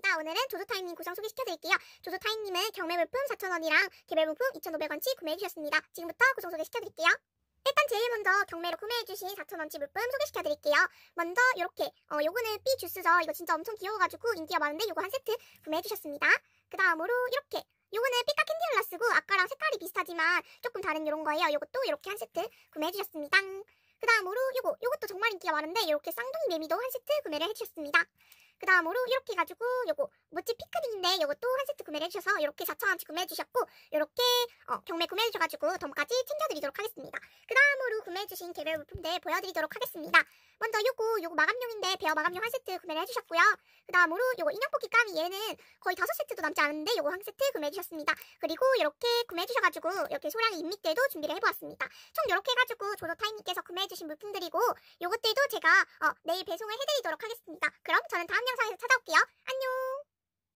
타임니다 오늘은 조조타임님 구성 소개시켜드릴게요. 조조타임님은 경매물품 4,000원이랑 개별물품 2,500원치 구매해주셨습니다. 지금부터 구성 소개시켜드릴게요. 일단 제일 먼저 경매로 구매해주신 4,000원치 물품 소개시켜드릴게요. 먼저 이렇게 어, 요거는 삐 주스죠. 이거 진짜 엄청 귀여워가지고 인기가 많은데 요거 한 세트 구매해주셨습니다. 그 다음으로 이렇게 요거는 삐까 캔디를 라스고 아까랑 색깔이 비슷하지만 조금 다른 요런 거예요. 요것도 이렇게 한 세트 구매해주셨습니다. 그 다음으로 요거 요것도 정말 인기가 많은데 이렇게 쌍둥이 매미도 한 세트 구매를 해주셨습니다. 그 다음으로 이렇게 해 가지고 요거 멋진 피크닉인데 요것도 한 세트 구매를 해주셔서 이렇게 4,000원치 구매해주셨고 이렇게 어, 경매 구매해주셔가지고 덤까지 챙겨드리도록 하겠습니다. 그다음 주신 개별 물품들 보여드리도록 하겠습니다. 먼저 요거 요거 마감용인데 베어 마감용 한 세트 구매를 해주셨고요. 그 다음으로 요거 인형뽑기 까미 얘는 거의 다섯 세트도 남지 않은데 요거 한 세트 구매해주셨습니다. 그리고 이렇게 구매해주셔가지고 이렇게 소량의 인밑대도 준비를 해보았습니다. 총 이렇게 해가지고 조로타임님께서 구매해주신 물품들이고 요것들도 제가 어, 내일 배송을 해드리도록 하겠습니다. 그럼 저는 다음 영상에서 찾아올게요.